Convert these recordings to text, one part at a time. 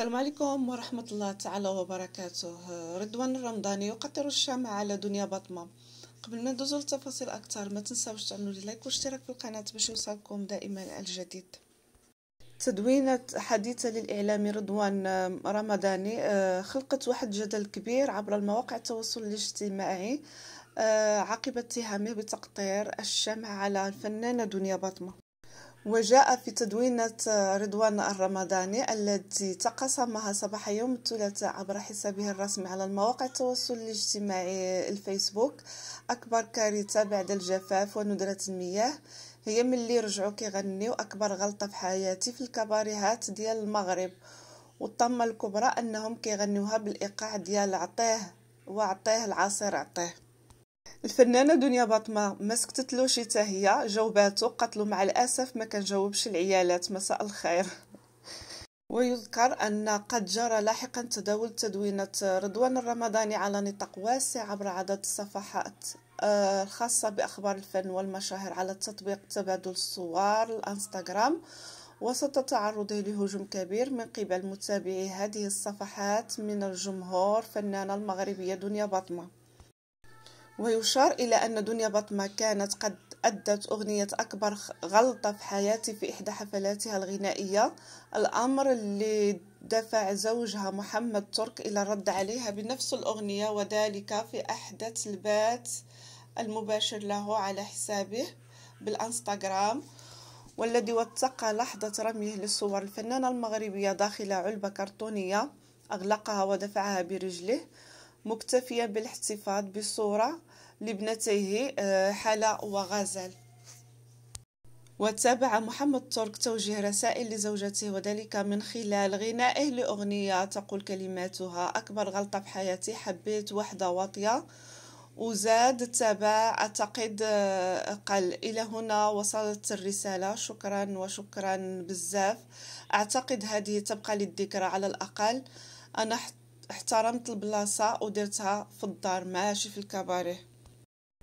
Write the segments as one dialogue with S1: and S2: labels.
S1: السلام عليكم ورحمة الله تعالى وبركاته رضوان الرمضاني يقطر الشمع على دنيا بطمة قبل ما ندوزو لتفاصيل أكثر ما تنساوش تعملوا لي لايك واشتراك في القناة باش يوصلكم دائما الجديد تدوينة حديثة للإعلامي رضوان رمضاني آه، خلقت واحد جدل كبير عبر المواقع التواصل الاجتماعي آه، عقب اتهامه بتقطير الشمع على الفنانة دنيا بطمة وجاء في تدوينة رضوان الرمضاني التي تقاسمها صباح يوم الثلاثاء عبر حسابه الرسمي على المواقع التواصل الاجتماعي الفيسبوك أكبر كارثة بعد الجفاف وندرة المياه هي ملي رجعوا كيغني أكبر غلطة في حياتي في الكباريهات ديال المغرب والطمة الكبرى أنهم كيغنيوها بالإيقاع ديال عطيه وعطيه العصير عطيه الفنانه دنيا باطمه ما سكتتلوش حتى هي جاوباتو قتلو مع الاسف ما كنجاوبش العيالات مساء الخير ويذكر أن قد جرى لاحقا تداول تدوينة رضوان الرمضاني على نطاق واسع عبر عدد الصفحات آه، الخاصة بأخبار الفن والمشاهير على تطبيق تبادل الصور الانستغرام وسط تعرضه لهجوم كبير من قبل متابعي هذه الصفحات من الجمهور فنانة المغربية دنيا باطمة ويشار إلى أن دنيا بطمة كانت قد أدت أغنية أكبر غلطة في حياتي في إحدى حفلاتها الغنائية الأمر اللي دفع زوجها محمد ترك إلى الرد عليها بنفس الأغنية وذلك في أحدث البات المباشر له على حسابه بالانستغرام والذي وثق لحظة رميه للصور الفنانة المغربية داخل علبة كرتونية أغلقها ودفعها برجله مكتفيا بالاحتفاظ بصورة لابنتيه آه، حلا وغزل وتابع محمد ترك توجيه رسائل لزوجته وذلك من خلال غنائه لأغنية تقول كلماتها أكبر غلطة في حياتي حبيت وحدة واطية وزاد تابع أعتقد آه، قل إلى هنا وصلت الرسالة شكرا وشكرا بزاف أعتقد هذه تبقى للذكرى على الأقل أنا احترمت البلاصه ودرتها في الدار ماشي في الكباريه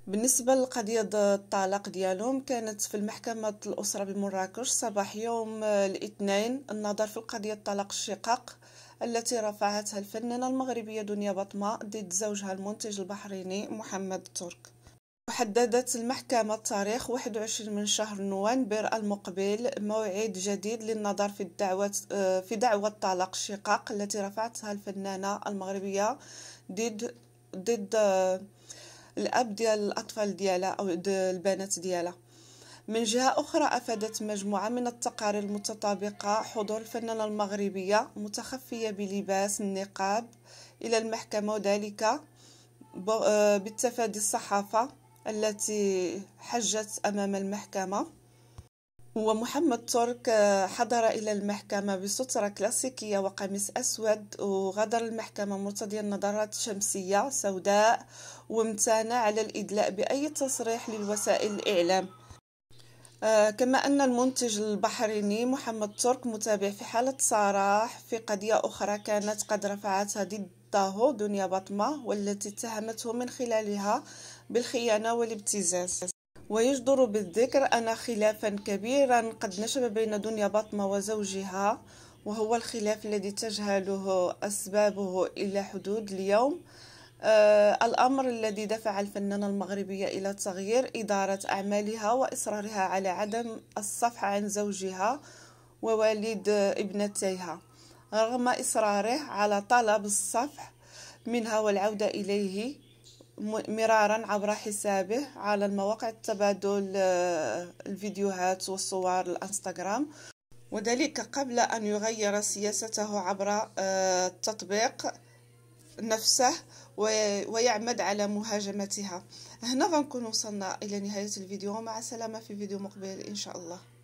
S1: بالنسبه لقضيه الطلاق ديالهم كانت في المحكمه الاسره بمراكش صباح يوم آه، الاثنين النظر في قضيه طلاق الشقاق التي رفعتها الفنانه المغربيه دنيا بطمه ضد زوجها المنتج البحريني محمد ترك حددت المحكمة التاريخ 21 من شهر نوفمبر المقبل موعد جديد للنظر في الدعوة آه، في دعوة طلاق الشقاق التي رفعتها الفنانة المغربية ضد ضد آه، الأب ديال الأطفال ديالها أو البنات ديالها من جهة أخرى أفادت مجموعة من التقارير المتطابقة حضور الفنانة المغربية متخفية بلباس النقاب إلى المحكمة وذلك آه، بالتفادي الصحافة التي حجت أمام المحكمة ومحمد ترك آه، حضر إلى المحكمة بسترة كلاسيكية وقميص أسود وغادر المحكمة مرتديا نظارات شمسية سوداء وامتنع على الإدلاء بأي تصريح للوسائل الإعلام آه، كما أن المنتج البحريني محمد ترك متابع في حالة صراح في قضية أخرى كانت قد رفعتها ضده دنيا بطمة والتي اتهمته من خلالها بالخيانة والابتزاز ويجدر بالذكر أن خلافا كبيرا قد نشب بين دنيا بطمة وزوجها وهو الخلاف الذي تجهله أسبابه إلى حدود اليوم آه الأمر الذي دفع الفنانة المغربية إلى تغيير إدارة أعمالها وإصرارها على عدم الصفح عن زوجها ووالد ابنتيها رغم إصراره على طلب الصفح منها والعودة إليه مرارا عبر حسابه على المواقع التبادل آه، الفيديوهات والصور الانستغرام وذلك قبل أن يغير سياسته عبر التطبيق آه، نفسه ويعمد على مهاجمتها هنا غنكون وصلنا إلى نهاية الفيديو مع السلامة في فيديو مقبل إن شاء الله